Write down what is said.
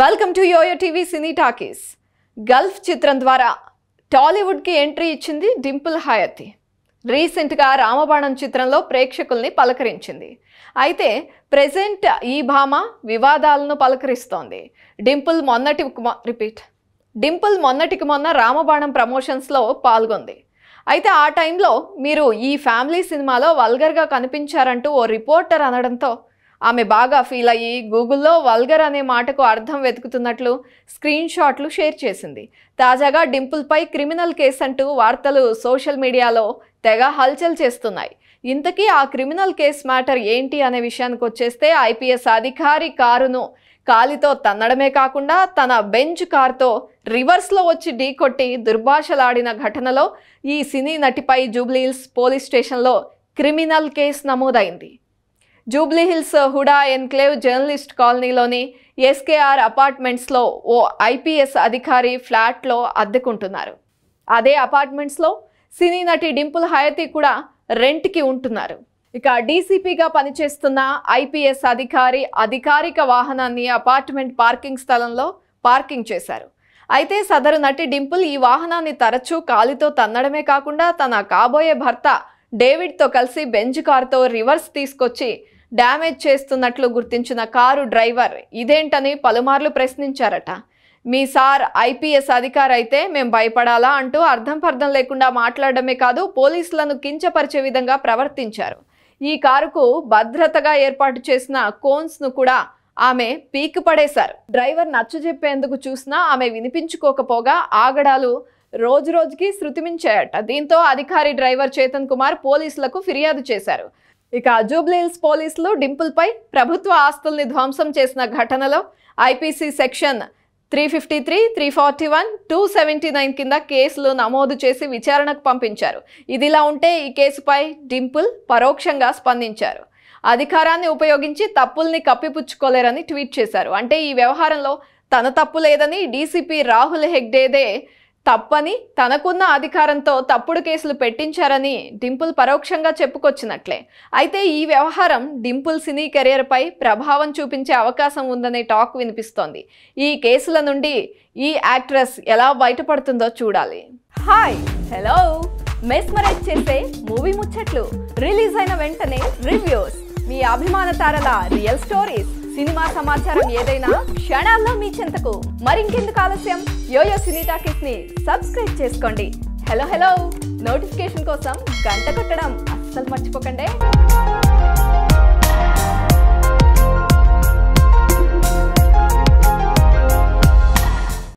welcome to YoYo TV Cine Talkies Gulf చిత్రం ద్వారా టాలీవుడ్కి entry ఇచ్చింది డింపుల్ హయతి రీసెంట్గా రామబాణం చిత్రంలో ప్రేక్షకుల్ని పలకరించింది అయితే ప్రెజెంట్ ఈ భామ వివాదాలను పలకరిస్తోంది డింపుల్ మొన్నటి రిపీట్ డింపుల్ మొన్నటికి మొన్న రామబాణం ప్రమోషన్స్లో పాల్గొంది అయితే ఆ టైంలో మీరు ఈ ఫ్యామిలీ సినిమాలో వల్గర్గా కనిపించారంటూ ఓ రిపోర్టర్ అనడంతో ఆమె బాగా ఫీల్ అయ్యి గూగుల్లో వల్గర్ అనే మాటకు అర్థం వెతుకుతున్నట్లు స్క్రీన్ షాట్లు షేర్ చేసింది తాజాగా డింపుల్పై క్రిమినల్ కేసు అంటూ వార్తలు సోషల్ మీడియాలో తెగ హల్చల్ చేస్తున్నాయి ఇంతకీ ఆ క్రిమినల్ కేసు మ్యాటర్ ఏంటి అనే విషయానికి వచ్చేస్తే ఐపీఎస్ అధికారి కారును కాలితో తన్నడమే కాకుండా తన బెంచ్ కార్తో రివర్స్లో వచ్చి ఢీకొట్టి దుర్భాషలాడిన ఘటనలో ఈ సినీ నటిపై జూబ్లీహిల్స్ పోలీస్ స్టేషన్లో క్రిమినల్ కేసు నమోదైంది జూబ్లీహిల్స్ హుడా ఎన్క్లేవ్ జర్నలిస్ట్ కాలనీలోని ఎస్కేఆర్ అపార్ట్మెంట్స్లో ఓ ఐపీఎస్ అధికారి ఫ్లాట్లో అద్దెకుంటున్నారు అదే అపార్ట్మెంట్స్లో సినీ నటి డింపుల్ హయతి కూడా రెంట్కి ఉంటున్నారు ఇక డీసీపీగా పనిచేస్తున్న ఐపీఎస్ అధికారి అధికారిక వాహనాన్ని అపార్ట్మెంట్ పార్కింగ్ స్థలంలో పార్కింగ్ చేశారు అయితే సదరు నటి డింపుల్ ఈ వాహనాన్ని తరచూ కాలితో తన్నడమే కాకుండా తన కాబోయే భర్త డేవిడ్తో కలిసి బెంజ్ కారుతో రివర్స్ తీసుకొచ్చి డ్యామేజ్ చేస్తున్నట్లు గుర్తించిన కారు డ్రైవర్ ఇదేంటని పలుమార్లు ప్రశ్నించారట మీ సార్ ఐపీఎస్ అధికారి అయితే మేం భయపడాలా అంటూ అర్థం పర్థం లేకుండా మాట్లాడమే కాదు పోలీసులను కించపరిచే విధంగా ప్రవర్తించారు ఈ కారుకు భద్రతగా ఏర్పాటు చేసిన కోన్స్ను కూడా ఆమె పీక్ పడేశారు డ్రైవర్ నచ్చజెప్పేందుకు చూసినా ఆమె వినిపించుకోకపోగా ఆగడాలు రోజు రోజుకి శృతిమించాయట దీంతో అధికారి డ్రైవర్ చేతన్ కుమార్ పోలీసులకు ఫిర్యాదు చేశారు ఇక జూబ్లీహిల్స్ పోలీసులు డింపుల్పై ప్రభుత్వ ఆస్తుల్ని ధ్వంసం చేసిన ఘటనలో IPC section three fifty three three forty one two seventy nine కింద కేసులు నమోదు చేసి విచారణకు పంపించారు ఇదిలా ఉంటే ఈ కేసుపై డింపుల్ పరోక్షంగా స్పందించారు అధికారాన్ని ఉపయోగించి తప్పుల్ని కప్పిపుచ్చుకోలేరని ట్వీట్ చేశారు అంటే ఈ వ్యవహారంలో తన తప్పు లేదని డీసీపీ రాహుల్ హెగ్డేదే తప్పని తనకున్న అధికారంతో తప్పుడు కేసులు పెట్టించారని డింపుల్ పరోక్షంగా చెప్పుకొచ్చినట్లే అయితే ఈ వ్యవహారం డింపుల్ సినీ కెరియర్పై ప్రభావం చూపించే అవకాశం ఉందనే టాక్ వినిపిస్తోంది ఈ కేసుల నుండి ఈ యాక్ట్రెస్ ఎలా బయటపడుతుందో చూడాలి హాయ్ హలో మెస్మరైజ్ చేసే మూవీ ముచ్చట్లు రిలీజ్ అయిన వెంటనే రివ్యూస్ మీ అభిమాన తారల రియల్ స్టోరీస్ సినిమా సమాచారం ఏదైనా క్షణాల్లో మీ చెంతకు మరింకెందుకు ఆలస్యం యోయో సినీ టాకీస్ ని సబ్స్క్రైబ్ చేసుకోండి హలో హలో నోటిఫికేషన్ కోసం గంట కొట్టడం అస్సలు మర్చిపోకండి